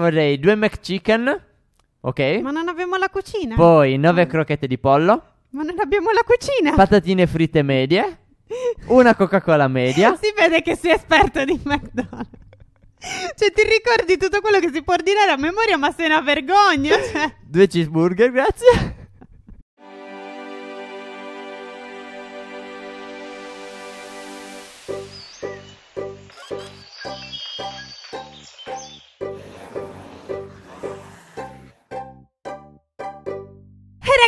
Vorrei due McChicken. Ok. Ma non abbiamo la cucina. Poi nove ah. crocchette di pollo. Ma non abbiamo la cucina. Patatine fritte medie. Una Coca-Cola media. si vede che sei esperto di McDonald's. Cioè, ti ricordi tutto quello che si può ordinare a memoria, ma sei una vergogna. Cioè. Due cheeseburger, grazie.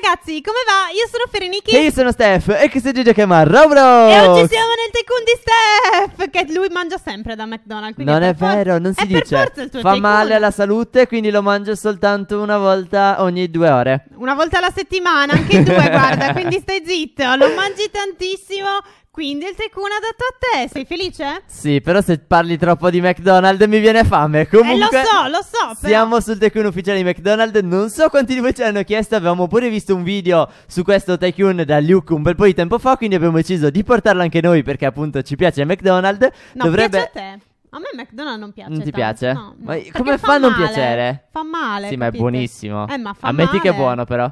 ragazzi, come va? Io sono Ferenichi E io sono Steph E che si dice che Robro E oggi siamo nel Tycoon di Steph Che lui mangia sempre da McDonald's Non è, è vero, non si è dice Fa tycoon. male alla salute quindi lo mangio soltanto una volta ogni due ore Una volta alla settimana, anche due guarda Quindi stai zitto, lo mangi tantissimo quindi il Tycoon adatto a te, sei felice? Sì, però se parli troppo di McDonald's mi viene fame. Comunque, eh, lo so, lo so. Però... Siamo sul Tycoon ufficiale di McDonald's. Non so quanti di voi ce l'hanno chiesto. Avevamo pure visto un video su questo Tycoon da Luke un bel po' di tempo fa. Quindi abbiamo deciso di portarlo anche noi perché, appunto, ci piace McDonald's. No, Dovrebbe... piace a te. A me McDonald's non piace. Non ti tanto, piace? No, no. Ma come fa, a non piacere? Fa male. Sì, capite? ma è buonissimo. Eh, ma fa Ammetti male. che è buono, però.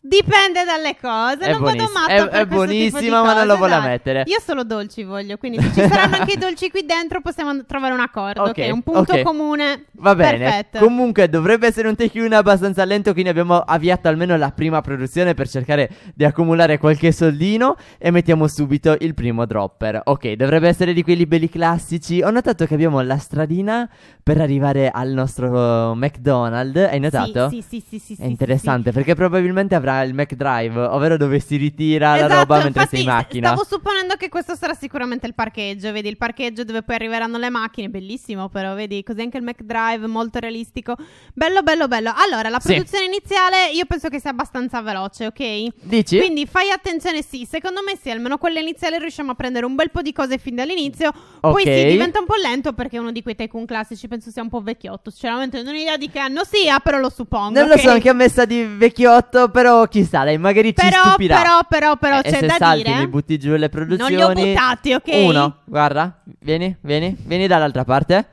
Dipende dalle cose, è non vado matta è, è buonissima, ma non lo vuole mettere. Io solo dolci voglio, quindi se ci saranno anche i dolci qui dentro possiamo trovare un accordo, ok? okay un punto okay. comune. Va bene. Perfetto. Comunque dovrebbe essere un take 1 abbastanza lento, quindi abbiamo avviato almeno la prima produzione per cercare di accumulare qualche soldino e mettiamo subito il primo dropper. Ok, dovrebbe essere di quelli belli classici. Ho notato che abbiamo la stradina per arrivare al nostro eh, McDonald's, hai notato? Sì, sì, sì, sì, sì È interessante sì, sì. perché probabilmente avrà dri- il Mac Drive, ovvero dove si ritira esatto, la roba mentre sei in macchina. Stavo supponendo che questo sarà sicuramente il parcheggio, vedi il parcheggio dove poi arriveranno le macchine, bellissimo però, vedi, così anche il Mac Drive, molto realistico. Bello, bello, bello. Allora, la produzione sì. iniziale io penso che sia abbastanza veloce, ok? Dici? Quindi fai attenzione, sì, secondo me sì, almeno quella iniziale riusciamo a prendere un bel po' di cose fin dall'inizio, okay. poi sì, diventa un po' lento perché uno di quei tycoon classici penso sia un po' vecchiotto, sinceramente non ho idea di che anno sia, però lo suppongo. Non okay? lo so, anche a me sta di vecchiotto, però chissà, dai, magari ci stupirà. Però, però, però, però, c'è eh, da salti, dire. li butti giù le produzioni. Non li ho buttati, ok? Uno, guarda, vieni, vieni, vieni dall'altra parte.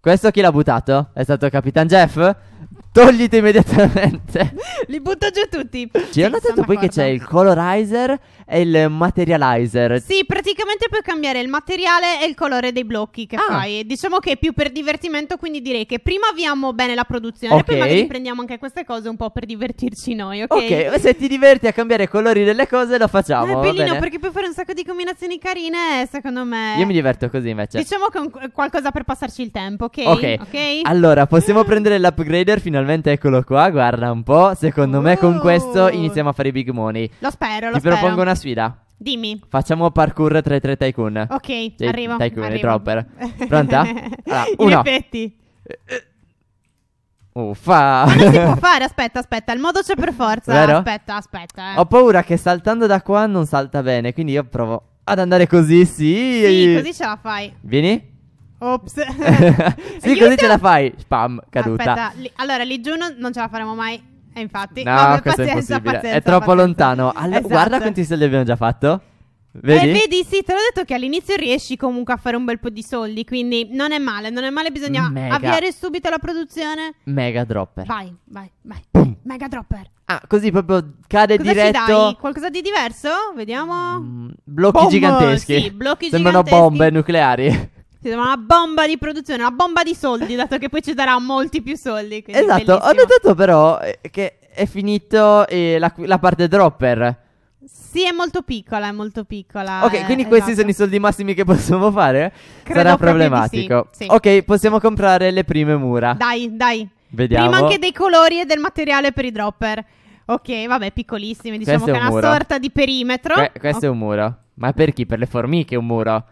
Questo chi l'ha buttato? È stato Capitan Jeff? Togliti immediatamente. Li butto giù tutti. Ci ho detto poi che c'è il colorizer e il materializer. Sì, praticamente puoi cambiare il materiale e il colore dei blocchi che Ah. fai. Diciamo che è più per divertimento, quindi direi che prima avviamo bene la produzione, e poi magari prendiamo anche queste cose un po' per divertirci noi, ok? ok, se ti diverti a cambiare i colori delle cose lo facciamo. è eh, va bellino bene? perché puoi fare un sacco di combinazioni carine, eh, secondo me. Io mi diverto così invece. Diciamo che è qualcosa per passarci il tempo, ok? Ok. Allora, possiamo prendere l'upgrade trader, finalmente eccolo qua, guarda un po'. Secondo me con oh. questo iniziamo a fare i big money. Lo spero, lo Ti spero. propongo una sfida. Dimmi. Facciamo parkour 3-3 Tycoon. Ok, Cioè, arrivo. Tycoon, arrivo. dropper. Pronta? Allora, In effetti. Uffa. Ma non si può fare, aspetta, aspetta, il modo c'è per forza. Vero? Aspetta, aspetta. eh. Ho paura che saltando da qua non salta bene, quindi io provo ad andare così, sì. Sì, così ce la fai. Vieni? Ops. sì, così ce la fai. Spam, caduta. Aspetta, li, allora lì giù non, ce la faremo mai. E infatti, no, vabbè, pazienza, è impossibile. Pazienza, è troppo pazienza. lontano. All- esatto. Guarda quanti soldi abbiamo già fatto. Vedi? Eh, vedi, sì, te l'ho detto che all'inizio riesci comunque a fare un bel po' di soldi, quindi non è male, non è male, bisogna Mega. avviare subito la produzione. Mega dropper. Vai, vai, vai. Boom. Mega dropper. Ah, così proprio cade Cosa diretto. Qualcosa di diverso? Vediamo. Mm, blocchi Bombo, giganteschi. Sì, blocchi Sembrano giganteschi. bombe nucleari si chiama una bomba di produzione, una bomba di soldi, dato che poi ci darà molti più soldi. Esatto, ho notato però eh, che è finito eh, la, la, parte dropper. Sì, è molto piccola, è molto piccola. Ok, eh, quindi questi esatto. sono i soldi massimi che possiamo fare? Credo Sarà problematico. Sì, sì. Ok, possiamo comprare le prime mura. Dai, dai. Vediamo. Prima anche dei colori e del materiale per i dropper. Ok, vabbè, piccolissimi, diciamo questo che è una muro. sorta di perimetro. Que- questo oh. è un muro. Ma per chi? Per le formiche un muro.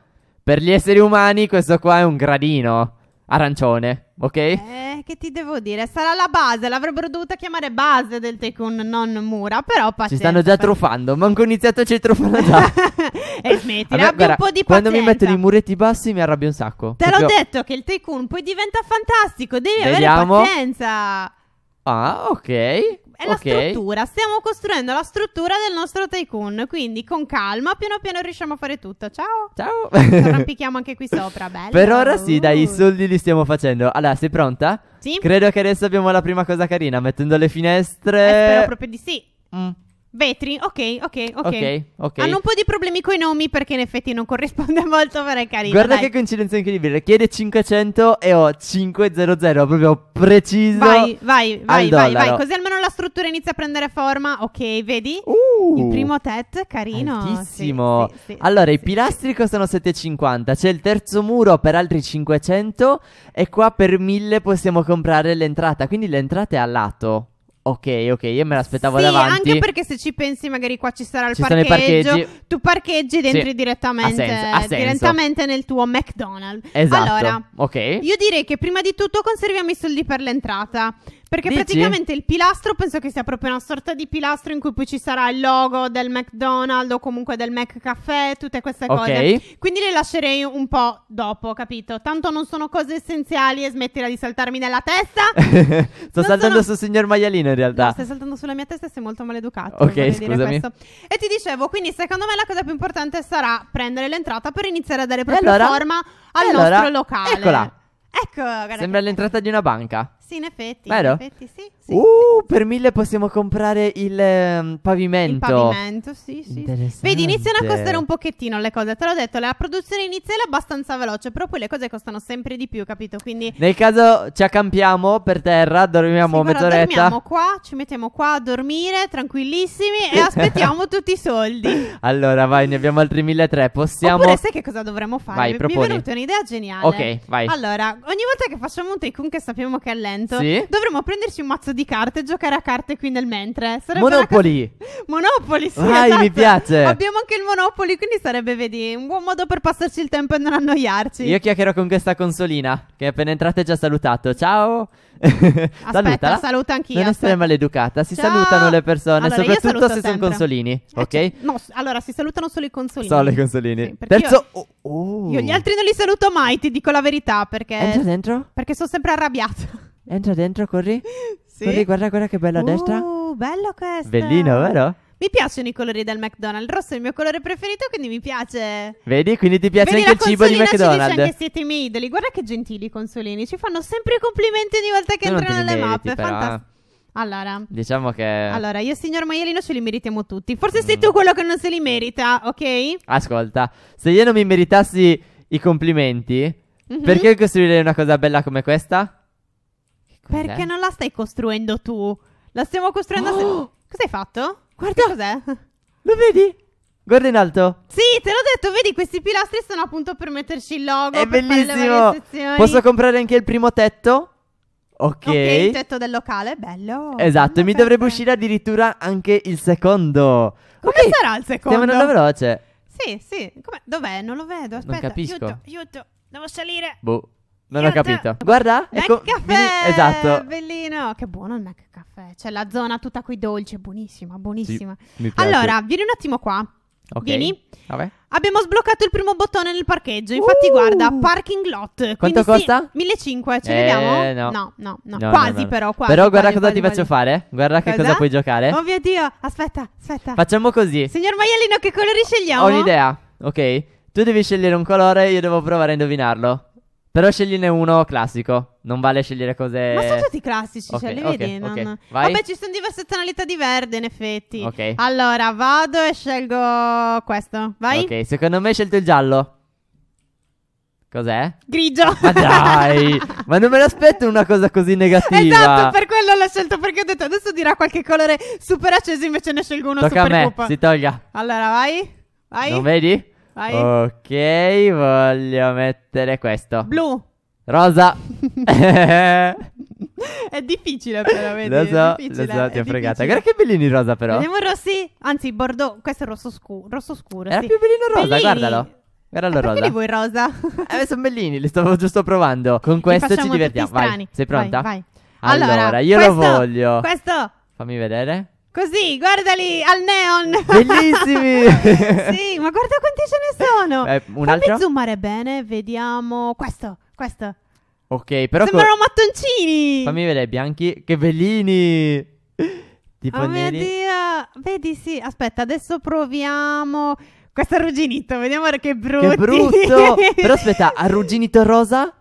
Per gli esseri umani questo qua è un gradino arancione, ok? Eh, che ti devo dire? Sarà la base, l'avrebbero dovuta chiamare base del Tekun, non Mura, però pazienza. Ci stanno già truffando, manco iniziato ci truffano già. e smetti, abbi un po' di pazienza. Quando mi mettono i muretti bassi mi arrabbio un sacco. Te proprio... l'ho detto che il Tekun poi diventa fantastico, devi Vediamo. avere pazienza. Ah, ok. È la okay. struttura. Stiamo costruendo la struttura del nostro tycoon. Quindi con calma, piano piano riusciamo a fare tutto. Ciao. Ciao. Ci arrampichiamo anche qui sopra. Bello. Per ora sì, dai, i soldi li stiamo facendo. Allora, sei pronta? Sì. Credo che adesso abbiamo la prima cosa carina, mettendo le finestre. Eh, spero proprio di sì. Mm. Vetri, ok, ok, ok. Ok, ok. Hanno un po' di problemi con i nomi perché in effetti non corrisponde molto, però è carino. Guarda dai. che coincidenza incredibile. Chiede 500 e ho 500, proprio preciso. Vai, vai, vai, vai, vai, Così almeno la struttura inizia a prendere forma. Ok, vedi? Uh, il primo TET, carino. Altissimo. Sì, sì, sì, allora, i pilastri costano 750. C'è il terzo muro per altri 500 e qua per 1000 possiamo comprare l'entrata. Quindi l'entrata è a lato. Ok, ok, io me l'aspettavo sì, davanti. Anche perché se ci pensi, magari qua ci sarà il ci parcheggio. Tu parcheggi ed entri sì. direttamente, ha senso, ha senso. direttamente, nel tuo McDonald's. Esatto. Allora, ok. Io direi che prima di tutto conserviamo i soldi per l'entrata. Perché Dici? praticamente il pilastro penso che sia proprio una sorta di pilastro in cui poi ci sarà il logo del McDonald's o comunque del McCaffè, tutte queste okay. cose. Quindi le lascerei un po' dopo, capito? Tanto non sono cose essenziali e smettila di saltarmi nella testa. Sto non saltando sono... sul signor Maialino in realtà. No, stai saltando sulla mia testa e sei molto maleducato. Ok, scusami. E ti dicevo, quindi secondo me la cosa più importante sarà prendere l'entrata per iniziare a dare proprio allora? forma al allora? nostro locale. Eccola. Ecco, guardate. Sembra l'entrata di una banca. Sì, in effetti. Vero? In effetti, sì, sì, uh, per mille possiamo comprare il um, pavimento. Il pavimento, sì, sì. Vedi, iniziano a costare un pochettino le cose. Te l'ho detto, la produzione iniziale è abbastanza veloce, però poi le cose costano sempre di più, capito? Quindi... Nel caso ci accampiamo per terra, dormiamo sì, mezz'oretta. dormiamo qua, ci mettiamo qua a dormire, tranquillissimi, e aspettiamo tutti i soldi. Allora, vai, ne abbiamo altri 1.300. Possiamo... Oppure sai che cosa dovremmo fare? Vai, Mi proponi. è venuta un'idea geniale. Ok, vai. Allora, ogni volta che facciamo un take che sappiamo che è lento, argomento, sì? dovremmo prenderci un mazzo di carte e giocare a carte qui nel mentre. Sarebbe Monopoli! Cosa... Monopoli, sì. Vai, esatto. mi piace. Abbiamo anche il Monopoli, quindi sarebbe, vedi, un buon modo per passarci il tempo e non annoiarci. Io chiacchierò con questa consolina, che appena entrata e già salutato. Ciao! Aspetta, Salutala. saluta anch'io. Non essere maleducata, si Ciao. salutano le persone, allora, soprattutto se sono consolini, eh, ok? Eh, no, allora si salutano solo i consolini. Solo i consolini. Sì, Terzo io, oh, oh. io, gli altri non li saluto mai, ti dico la verità, perché Entro dentro? Perché sono sempre arrabbiato. Entra dentro, corri. Sì. Corri, guarda, guarda che bello a destra. Uh, bello questo. Bellino, vero? Mi piacciono i colori del McDonald's, il rosso è il mio colore preferito, quindi mi piace. Vedi, quindi ti piace Vedi, anche il cibo di McDonald's. Ci dice anche siete i miei idoli. Guarda che gentili i consolini, ci fanno sempre i complimenti ogni volta che entrano nelle meriti, mappe, eh. fantastico. Allora, diciamo che. Allora, io, e signor Maialino, ce li meritiamo tutti. Forse mm. sei tu quello che non se li merita, ok? Ascolta, se io non mi meritassi i complimenti, mm-hmm. perché costruirei una cosa bella come questa? Perché non la stai costruendo tu? La stiamo costruendo. Oh! Se... Cos'hai fatto? Guarda che cos'è. Lo vedi? Guarda in alto. Sì, te l'ho detto, vedi, questi pilastri sono appunto per metterci il logo. È bellissimo. Posso comprare anche il primo tetto? Ok. Ok, il tetto del locale, bello. Esatto, e mi dovrebbe uscire addirittura anche il secondo. Come okay. sarà il secondo? Stiamo andando veloce. Sì, sì. Com'è? Dov'è? Non lo vedo. Aspetta, non capisco. Aiuto, aiuto. Devo salire. Boh. Non ho capito. Guarda, Mac ecco, caffè! Vini, esatto. Bellino, oh, che buono il Mac caffè. C'è cioè, la zona tutta qui dolce, buonissima, buonissima. Sì, allora, vieni un attimo qua. Ok. Vieni. Vabbè. Abbiamo sbloccato il primo bottone nel parcheggio. Infatti, uh, guarda, parking lot. Quanto costa? Sì, 1500, ce eh, vediamo? No, no, no. no quasi, no, no. però. Quasi, però, guarda quasi, cosa quasi, ti faccio fare. Guarda cosa? che cosa puoi giocare. Oh mio dio, aspetta, aspetta. Facciamo così. Signor Maialino, che colori scegliamo? Ho un'idea, ok? Tu devi scegliere un colore, io devo provare a indovinarlo. Però scegliene uno classico. Non vale scegliere cose. Ma sono tutti classici, cioè, okay, cioè li okay, vedi? Non... Okay. Vabbè, ci sono diverse tonalità di verde, in effetti. Ok. Allora, vado e scelgo questo. Vai. Ok, secondo me hai scelto il giallo. Cos'è? Grigio. Ma dai, ma non me l'aspetto una cosa così negativa. Esatto, per quello l'ho scelto perché ho detto adesso dirà qualche colore super acceso, invece ne scelgo uno Tocca super a me, cupa. si toglia. Allora, vai. Vai. Non vedi? Vai. Ok, voglio mettere questo. Blu. Rosa. è difficile però, vedi? Lo so, lo so, ti ho fregata. Guarda che bellini rosa però. Vediamo il rossi, anzi bordeaux, questo è rosso, scu- rosso scuro. Era sì. più bellino rosa, bellini. guardalo. Guarda eh, rosa. Perché li vuoi rosa? eh, sono bellini, li stavo giusto provando. Con questo ci divertiamo. Vai, sei pronta? Vai, vai. Allora, allora io questo, lo voglio. Questo. Fammi vedere. Così, guardali al neon. Bellissimi. sì, ma guarda quanti ce ne sono. Eh, un Fammi altro? zoomare bene, vediamo questo, questo. Ok, però Sembrano co- mattoncini. Fammi vedere bianchi, che bellini. Tipo oh neri. mio Dio. Vedi sì, aspetta, adesso proviamo questo arrugginito, vediamo che brutto. Che brutto. però aspetta, arrugginito rosa?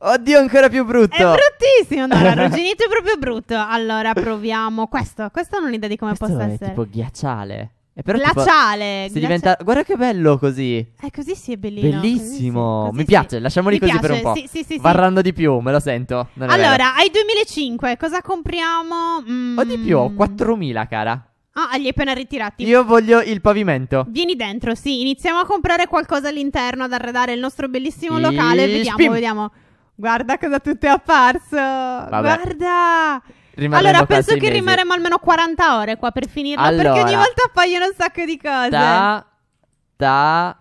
Oddio, ancora più brutto. È bruttissimo. No, l'arrugginito è proprio brutto. Allora, proviamo questo. Questo non ho un'idea di come questo possa è essere. tipo ghiacciale. È però glaciale. Tipo, glacia... diventa... Guarda che bello così. Eh, così si sì, è bellino. Bellissimo. Così, così Mi piace, lasciamoli Mi così piace. per un po'. Sì, sì, sì, Varrando sì. di più, me lo sento. Non allora, ai 2005 cosa compriamo? Mm. O di più, 4000, mm. cara. Ah, li hai appena ritirati. Io voglio il pavimento. Vieni dentro, sì. Iniziamo a comprare qualcosa all'interno, ad arredare il nostro bellissimo locale. Vediamo, Spim. vediamo. Guarda cosa tu è apparso. Vabbè. Guarda. Rimarremo allora, penso che mesi. rimarremo almeno 40 ore qua per finirla. Allora, perché ogni volta appaiono un sacco di cose. Da, da,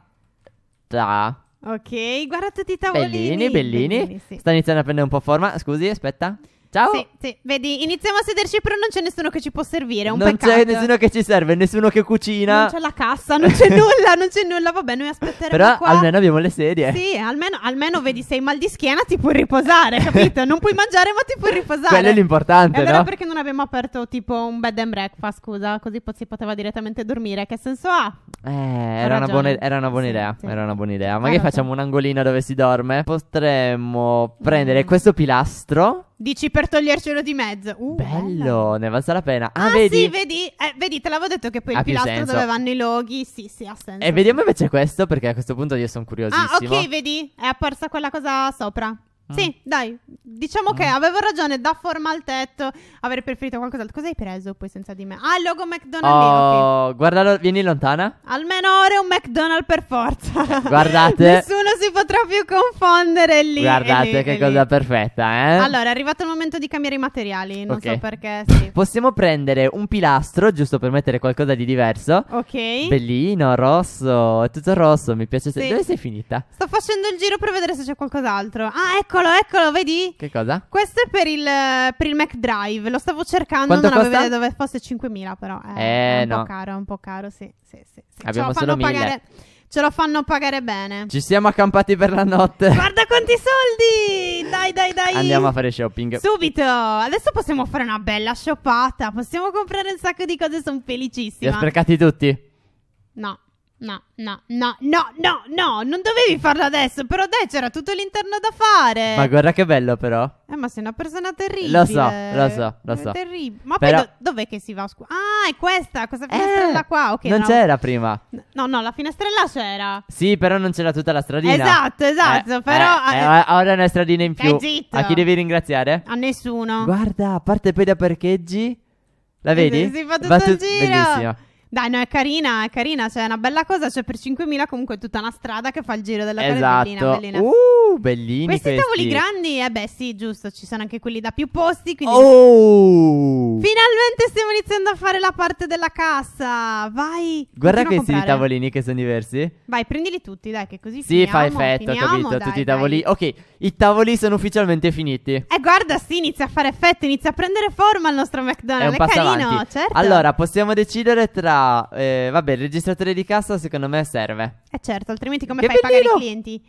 da. Ok, guarda tutti i tavolini. Bellini, bellini. bellini sì. Sta iniziando a prendere un po' forma. Scusi, aspetta. Ciao. Sì, sì, vedi, iniziamo a sederci, però non c'è nessuno che ci può servire. non peccato. c'è nessuno che ci serve, nessuno che cucina. Non c'è la cassa, non c'è nulla, non c'è nulla. Vabbè, noi aspetteremo. Però qua. almeno abbiamo le sedie. Sì, almeno, almeno vedi, sei mal di schiena, ti puoi riposare, capito? Non puoi mangiare, ma ti puoi riposare. Quello è l'importante. È vero perché non abbiamo aperto tipo un bed and breakfast, scusa, così po- si poteva direttamente dormire. Che senso ha? Eh, era una, buona, era una, buona, sì, idea. Sì. Era una buona idea. Magari allora, facciamo un angolino dove si dorme. Potremmo prendere mm. questo pilastro Dici per togliercelo di mezzo. Uh, Bello, bella. ne è valsa la pena. Ah, ah vedi? sì, vedi? Eh, vedi, te l'avevo detto che poi ha il pilastro dove vanno i loghi. Sì, sì, ha senso. E vediamo invece questo, perché a questo punto io sono curiosissimo. Ah, ok, vedi? È apparsa quella cosa sopra. Sì, mm. dai, diciamo mm. che avevo ragione, da forma al tetto, avrei preferito qualcos'altro. Cosa hai preso poi senza di me? Ah, il logo McDonald's. Oh, okay. guardalo, vieni lontana. Almeno ora è un McDonald's per forza. Guardate. Nessuno si potrà più confondere lì. Guardate lì, che cosa perfetta, eh. Allora, è arrivato il momento di cambiare i materiali, non okay. so perché, sì. Possiamo prendere un pilastro, giusto per mettere qualcosa di diverso. Ok. Bellino, rosso, è tutto rosso, mi piace. Sì. Dove sei finita? Sto facendo il giro per vedere se c'è qualcos'altro. Ah, ecco Eccolo, eccolo, vedi? Che cosa? Questo è per il, per il McDrive. Lo stavo cercando, Quanto non costa? avevo dove fosse 5.000, però. Eh, eh un no. po' caro, è un po' caro, sì. sì, sì, sì. Abbiamo Ce lo fanno pagare. Ce lo fanno pagare bene. Ci siamo accampati per la notte. Guarda quanti soldi! Dai, dai, dai. Andiamo a fare shopping. Subito. Adesso possiamo fare una bella shoppata. Possiamo comprare un sacco di cose. Sono felicissima. Li ho sprecati tutti? No. No, no, no, no, no, no, non dovevi farlo adesso, però dai, c'era tutto l'interno da fare. Ma guarda che bello però. Eh, ma sei una persona terribile. Lo so, lo so, lo eh, so. Terribile. Ma però... poi do- dov'è che si va a scuola? Ah, è questa, questa eh, finestrella eh, qua, ok. Non no. c'era prima. No, no, la finestrella c'era. Sì, però non c'era tutta la stradina. Esatto, eh, esatto, eh, però... Eh, eh, ora una stradina in più. Zitto. A chi devi ringraziare? A nessuno. Guarda, a parte poi da parcheggi... La vedi? Si fa tutto va tu- il giro. Bellissimo. Dai, no, è carina, è carina, cioè è una bella cosa, cioè per 5.000 comunque è tutta una strada che fa il giro della esatto. Bellina, bellina. Uh, bellini questi, questi. tavoli grandi, eh beh sì, giusto, ci sono anche quelli da più posti, quindi... Oh! Finalmente stiamo iniziando a fare la parte della cassa, vai! Guarda questi tavolini che sono diversi. Vai, prendili tutti, dai, che così sì, finiamo. Sì, fa effetto, finiamo, capito, dai, tutti dai. i tavoli... Ok, i tavoli sono ufficialmente finiti. Eh guarda, sì, inizia a fare effetto, inizia a prendere forma il nostro McDonald's, è, è carino, avanti. certo. Allora, possiamo decidere tra eh, vabbè, il registratore di cassa secondo me serve. Eh certo, altrimenti come che fai a pagare i clienti?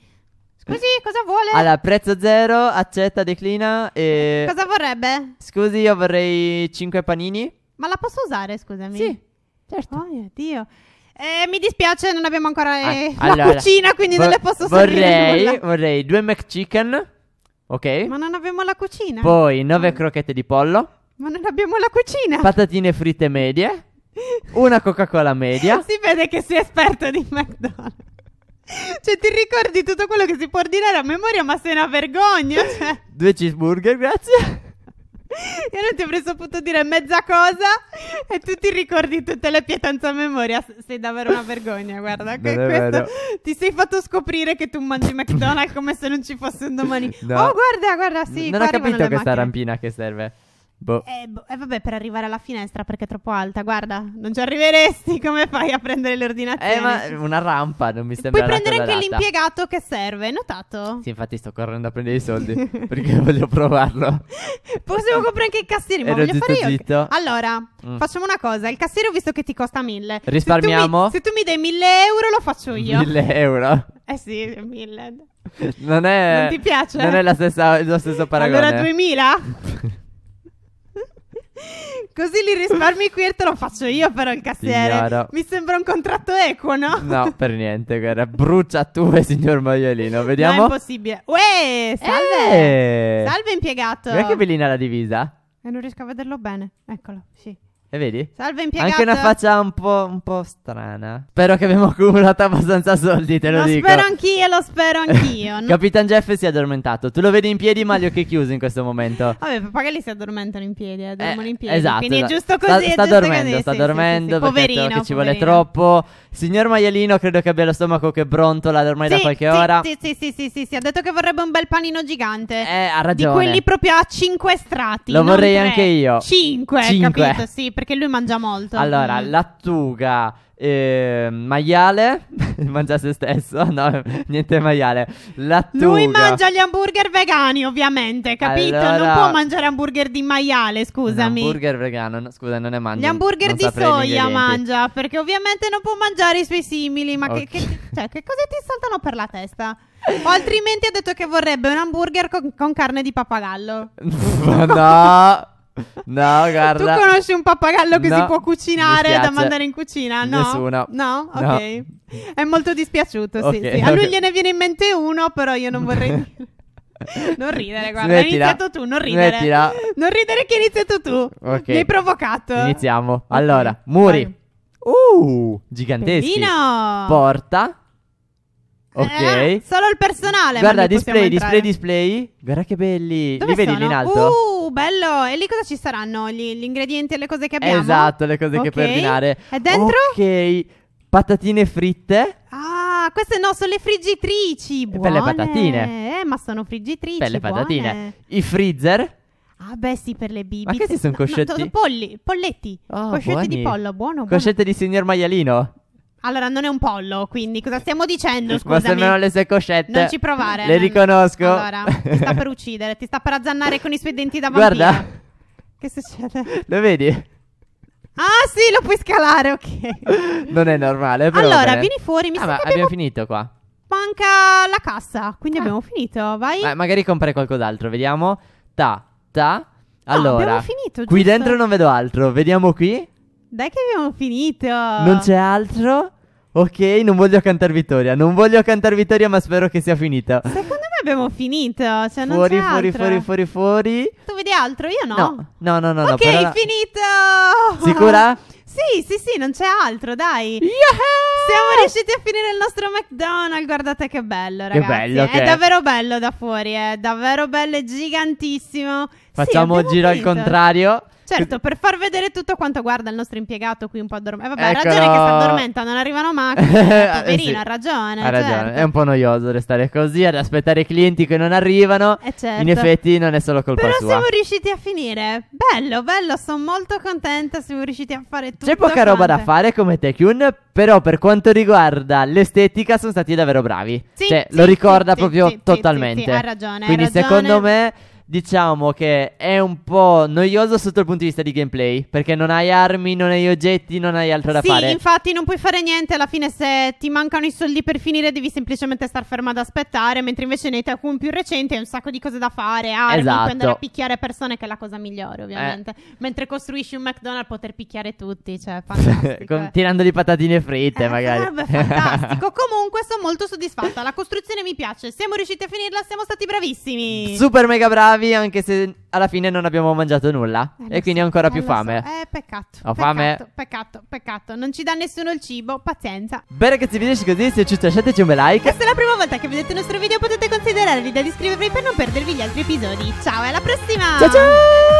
Scusi, cosa vuole? Allora, prezzo zero, accetta, declina e... Cosa vorrebbe? Scusi, io vorrei 5 panini. Ma la posso usare, scusami? Sì, certo. Oh mio Dio. Eh, mi dispiace, non abbiamo ancora eh, ah, la cucina, quindi vo- non le posso servire vorrei, nulla. Vorrei due McChicken, ok? Ma non abbiamo la cucina. Poi nove mm. Ah. crocchette di pollo. Ma non abbiamo la cucina. Patatine fritte medie una Coca-Cola media. Si vede che sei esperto di McDonald's. Cioè, ti ricordi tutto quello che si può ordinare a memoria, ma sei una vergogna. Cioè. Due cheeseburger, grazie. Io non ti avrei saputo dire mezza cosa e tu ti ricordi tutte le pietanze a memoria. Sei davvero una vergogna, guarda. Che questo ti sei fatto scoprire che tu mangi McDonald's come se non ci fosse un domani. No. Oh, guarda, guarda, sì. Non ho capito questa macchine. rampina che serve. Boh. eh, boh, eh, vabbè, per arrivare alla finestra perché è troppo alta, guarda, non ci arriveresti, come fai a prendere le ordinazioni? Eh, ma una rampa non mi sembra Puoi prendere anche data. l'impiegato che serve, notato? Sì, infatti sto correndo a prendere i soldi perché voglio provarlo. Possiamo comprare anche il cassiere, ma Ero voglio fare io. Zitto. Allora, mm. facciamo una cosa, il cassiere ho visto che ti costa mille. Risparmiamo? Se tu mi, se tu mi dai mille euro lo faccio io. Mille euro? Eh sì, mille. Non è... Non ti piace? Non è la stessa, lo stesso paragone. Allora 2000? Così li risparmi qui e te lo faccio io però il cassiere. Signora. Mi sembra un contratto equo, no? No, per niente, guarda. Brucia tu, signor Maiolino, Vediamo. No, è possibile Uè, salve! Eh. Salve impiegato. Guarda che bellina la divisa. E eh, non riesco a vederlo bene. Eccolo, sì. E vedi? Salve impiegato. Anche una faccia un po', un po', strana. Spero che abbiamo accumulato abbastanza soldi, te lo, lo dico. Lo spero anch'io, lo spero anch'io. Capitan Jeff si è addormentato. Tu lo vedi in piedi ma gli occhi chiusi in questo momento. Vabbè, papà magari si addormentano in piedi, eh, dormono eh, in piedi. Esatto. Quindi esatto. è esatto. giusto così. Sta, sta giusto dormendo, così. sta sì, dormendo. Sì, sì, poverino. Che ci vuole troppo. Signor Maialino, credo che abbia lo stomaco che brontola ormai da qualche ora. Sì, sì, sì, sì, sì, sì. Ha detto che vorrebbe un bel panino gigante. Eh, ha ragione. Di quelli proprio a 5 strati. Lo vorrei tre. anche io. 5, 5. capito? Sì, perché lui mangia molto. Allora, mm. lattuga, eh, maiale, mangia se stesso, no, niente maiale. Lattuga. Lui mangia gli hamburger vegani, ovviamente, capito? Allora... Non può mangiare hamburger di maiale, scusami. Hamburger vegano, no, scusa, non ne mangia. Gli hamburger di soia mangia, perché ovviamente non può mangiare i suoi simili, ma okay. che, che, cioè, che cose ti saltano per la testa? O altrimenti ha detto che vorrebbe un hamburger con, con carne di pappagallo. no! No, guarda. Tu conosci un pappagallo che no, si può cucinare da mandare in cucina? No. Nessuno. No? Ok. No. È molto dispiaciuto, sì, okay, sì. A lui okay. gliene viene in mente uno, però io non vorrei... non ridere, guarda, Smettila. hai iniziato tu, non ridere. Smettila. Non ridere che hai iniziato tu. Ok. Mi hai provocato. Iniziamo. Allora, muri. Vai. Uh, giganteschi. Pellino. Porta. Ok. Eh, solo il personale. Guarda, display, display, display. Guarda che belli. Dove li vedi lì in alto? Uh, bello. E lì cosa ci saranno? Gli, gli ingredienti e le cose che abbiamo? Esatto, le cose okay. che per ordinare. E dentro? Ok. Patatine fritte. Ah, queste no, sono le friggitrici. Eh, buone. Per patatine. Eh, ma sono friggitrici. Per le patatine. I freezer. Ah beh sì per le bibite Ma che si sono coscetti? No, no, polli, polletti oh, Coscetti buoni. di pollo, buono, buono Coscette di signor maialino allora, non è un pollo, quindi cosa stiamo dicendo? Scusami. Ma sembrano le sue coscette. Non ci provare. Le non... riconosco. Allora, ti sta per uccidere, ti sta per azzannare con i suoi denti da Guarda. Che succede? Lo vedi? Ah, sì, lo puoi scalare, ok. Non è normale, però. Allora, bene. vieni fuori, mi ah, ma abbiamo... abbiamo finito qua. Manca la cassa, quindi ah. abbiamo finito, vai. Ma magari comprare qualcos'altro, vediamo. Ta, ta. Ah, allora, no, abbiamo finito, giusto? qui dentro non vedo altro. Vediamo qui. Dai che abbiamo finito. Non c'è altro? Ok, non voglio cantare vittoria. Non voglio cantare vittoria, ma spero che sia finita. Secondo me abbiamo finito. Cioè, non fuori, c'è fuori, altro. fuori, fuori, fuori. Tu vedi altro? Io no. No, no, no, no. no ok, però... finito. Sicura? Sì, sì, sì, non c'è altro, dai. Yeah! Siamo riusciti a finire il nostro McDonald's. Guardate che bello, ragazzi. Che bello, È che... davvero bello da fuori, è davvero bello e gigantissimo. Facciamo sì, un giro finito. al contrario. Certo, per far vedere tutto quanto guarda il nostro impiegato qui un po' addormentato. Eh, vabbè, Eccolo. ha ragione che si addormenta, non arrivano macchine. Eh, eh, poverino, sì. ha ragione. Ha ragione, certo. è un po' noioso restare così, ad aspettare i clienti che non arrivano. Eh, certo. In effetti non è solo colpa Però sua. Però siamo riusciti a finire. Bello, bello, sono molto contenta, siamo riusciti a fare tutto. C'è poca quante. roba da fare come Tekken, però per quanto riguarda l'estetica sono stati davvero bravi. Sì, cioè, sì, lo ricorda sì, proprio totalmente. Sì, hai ragione. Quindi hai ragione. secondo me diciamo che è un po' noioso sotto il punto di vista di gameplay, perché non hai armi, non hai oggetti, non hai altro da sì, fare. Sì, infatti non puoi fare niente, alla fine se ti mancano i soldi per finire devi semplicemente star fermo ad aspettare, mentre invece nei Tycoon più recenti hai un sacco di cose da fare, armi, esatto. puoi andare a esatto. picchiare persone, che è la cosa migliore eh. ovviamente. Eh. Mentre costruisci un McDonald's poter picchiare tutti, cioè fantastico. Con, eh. tirandogli patatine fritte eh, magari. Sarebbe fantastico. Comunque sono molto soddisfatta, la costruzione mi piace, siamo riusciti a finirla, siamo stati bravissimi. Super mega bravi bravi anche se alla fine non abbiamo mangiato nulla eh, e quindi ho so, ancora eh, più fame. So. Eh, peccato. Ho peccato, fame. Peccato, peccato. Non ci dà nessuno il cibo, pazienza. Bene ragazzi, vi dici così, se ci lasciateci un bel like. se è la prima volta che vedete il nostro video potete considerare di iscrivervi per non perdervi gli altri episodi. Ciao e alla prossima! Ciao ciao!